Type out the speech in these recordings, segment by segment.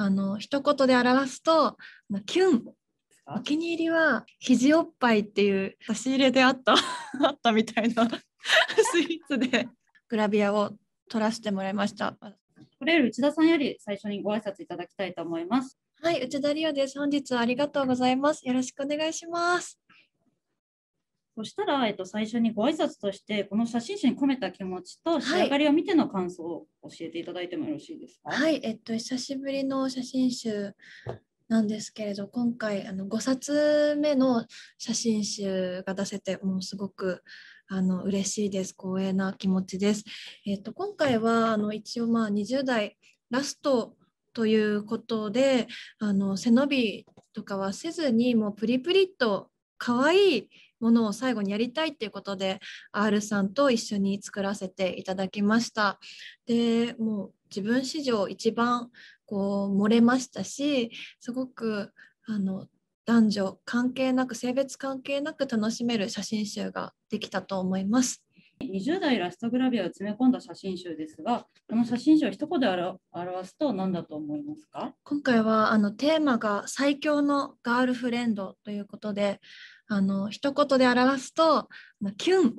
あの一言で表すとキュンお気に入りは肘おっぱいっていう差し入れであった あったみたいな スイーツでグラビアを撮らせてもらいました取れる内田さんより最初にご挨拶いただきたいと思いますはい内田理央です本日はありがとうございますよろしくお願いしますそしたら、えっと、最初にご挨拶として、この写真集に込めた気持ちと、仕上がりを見ての感想を教えていただいてもよろしいですか。はい、えっと、久しぶりの写真集なんですけれど、今回、あの、5冊目の写真集が出せて、もうすごく、あの、嬉しいです。光栄な気持ちです。えっと、今回は、あの、一応、まあ、20代ラストということで、あの、背伸びとかはせずに、もうプリプリと可愛いものを最後にやりたいっていうことで R さんと一緒に作らせていただきました。でもう自分史上一番こう漏れましたしすごくあの男女関係なく性別関係なく楽しめる写真集ができたと思います。20代ラストグラビアを詰め込んだ写真集ですが、この写真集を一言で表すと何だと思いますか今回はあのテーマが最強のガールフレンドということで、あの一言で表すとキュンっ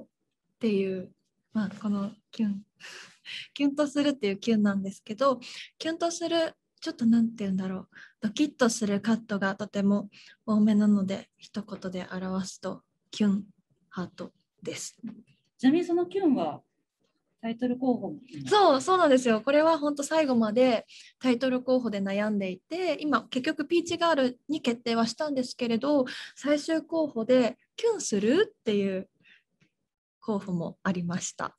ていう、まあ、このキュン キュンとするっていうキュンなんですけどキュンとするちょっと何て言うんだろうドキッとするカットがとても多めなので一言で表すとキュンハートです。ちなみにそのキュンはタイトル候補そうそうなんですよこれは本当最後までタイトル候補で悩んでいて今結局ピーチガールに決定はしたんですけれど最終候補でキュンするっていう候補もありました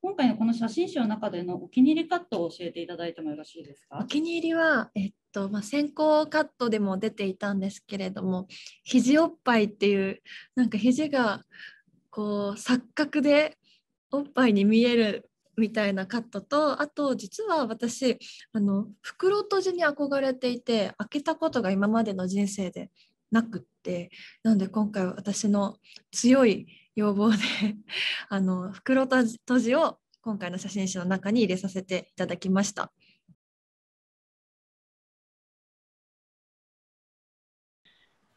今回のこの写真集の中でのお気に入りカットを教えていただいてもよろしいですかお気に入りは、えっとまあ、先行カットでも出ていたんですけれども肘おっぱいっていうなんか肘がこう錯覚でおっぱいに見えるみたいなカットとあと実は私あの袋とじに憧れていて開けたことが今までの人生でなくってなので今回私の強い要望で あの袋とじを今回の写真集の中に入れさせていただきました。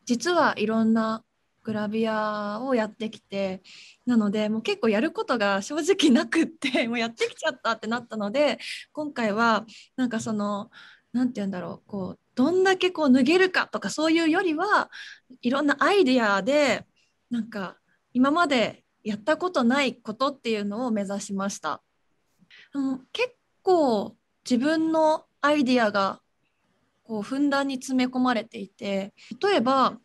実はいろんなグラビアをやってきてなのでもう結構やることが 正直なくって もうやってきちゃったってなったので今回はなんかその何て言うんだろうこうどんだけこう脱げるかとかそういうよりはいろんなアイディアでなんか今までやったことないことっていうのを目指しました。あの結構自分のアイディアがこうふんだんに詰め込まれていて例えば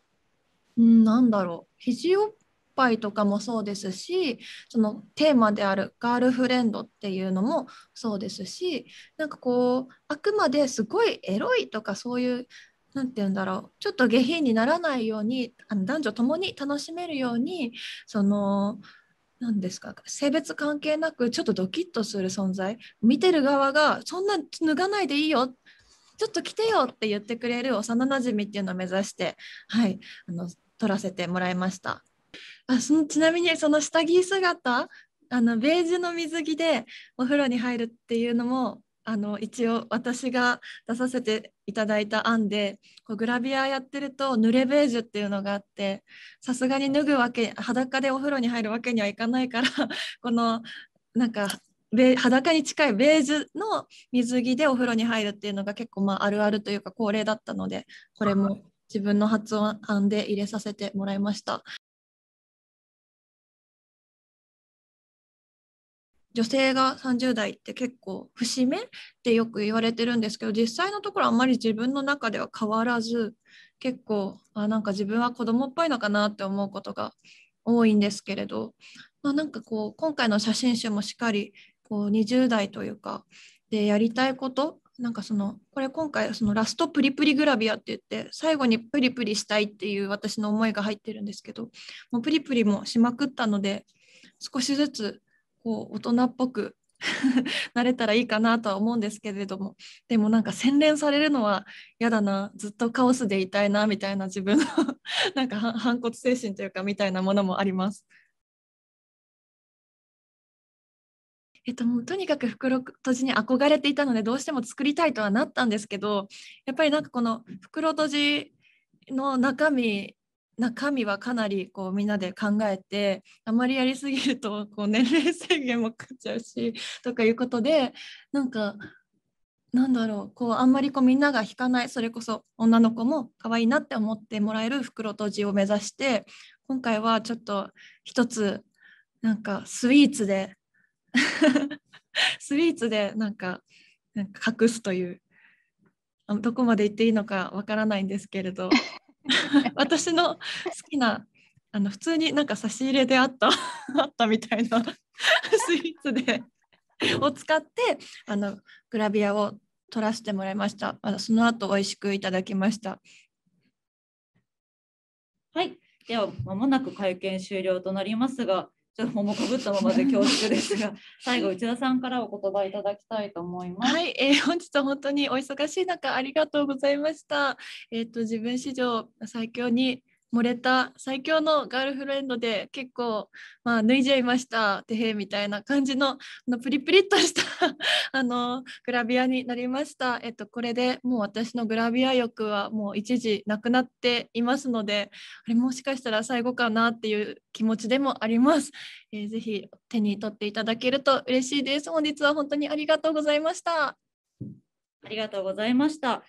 なんだろう肘おっぱいとかもそうですしそのテーマであるガールフレンドっていうのもそうですしなんかこうあくまですごいエロいとかそういう何て言うんだろうちょっと下品にならないようにあの男女ともに楽しめるようにその何ですか性別関係なくちょっとドキッとする存在見てる側がそんな脱がないでいいよちょっと来てよって言ってくれる幼なじみっていうのを目指して、はい、あの撮らせてもらいました。あそのちなみにその下着姿あのベージュの水着でお風呂に入るっていうのもあの一応私が出させていただいた案でこうグラビアやってると濡れベージュっていうのがあってさすがに脱ぐわけ裸でお風呂に入るわけにはいかないから このなんか裸に近いベージュの水着でお風呂に入るっていうのが結構まああるあるというか恒例だったのでこれも自分の発案で入れさせてもらいました。女性が30代って結構節目ってよく言われてるんですけど実際のところあんまり自分の中では変わらず結構あなんか自分は子供っぽいのかなって思うことが多いんですけれど、まあ、なんかこう今回の写真集もしっかりこう20代というかでやりたいことなんかそのこれ今回そのラストプリプリグラビアって言って最後にプリプリしたいっていう私の思いが入ってるんですけどもうプリプリもしまくったので少しずつこう大人っぽく なれたらいいかなとは思うんですけれどもでもなんか洗練されるのは嫌だなずっとカオスでいたいなみたいな自分のなんか反骨精神というかみたいなものもあります。えっと、もうとにかく袋とじに憧れていたのでどうしても作りたいとはなったんですけどやっぱりなんかこの袋とじの中身中身はかなりこうみんなで考えてあまりやりすぎるとこう年齢制限も食っちゃうしとかいうことでなんかなんだろうこうあんまりこうみんなが引かないそれこそ女の子も可愛いなって思ってもらえる袋とじを目指して今回はちょっと一つなんかスイーツで スイーツでなんかなんか隠すというあのどこまで行っていいのかわからないんですけれど 私の好きなあの普通になんか差し入れであった あったみたいなスイーツでを使ってあのグラビアを撮らせてもらいました。その後美味しくいただきました。はい、ではまもなく会見終了となりますが、ちょっと桃かぶったままで恐縮ですが、最後、内田さんからお言葉いただきたいと思います。はい、えー、本日は本当にお忙しい中、ありがとうございました。えっ、ー、と、自分史上最強に漏れた最強のガールフレンドで結構、まあ、脱いじゃいましたてへみたいな感じののプリプリっとした あのグラビアになりました、えっと、これでもう私のグラビア欲はもう一時なくなっていますのであれもしかしたら最後かなっていう気持ちでもあります、えー、ぜひ手に取っていただけると嬉しいです本日は本当にありがとうございましたありがとうございました。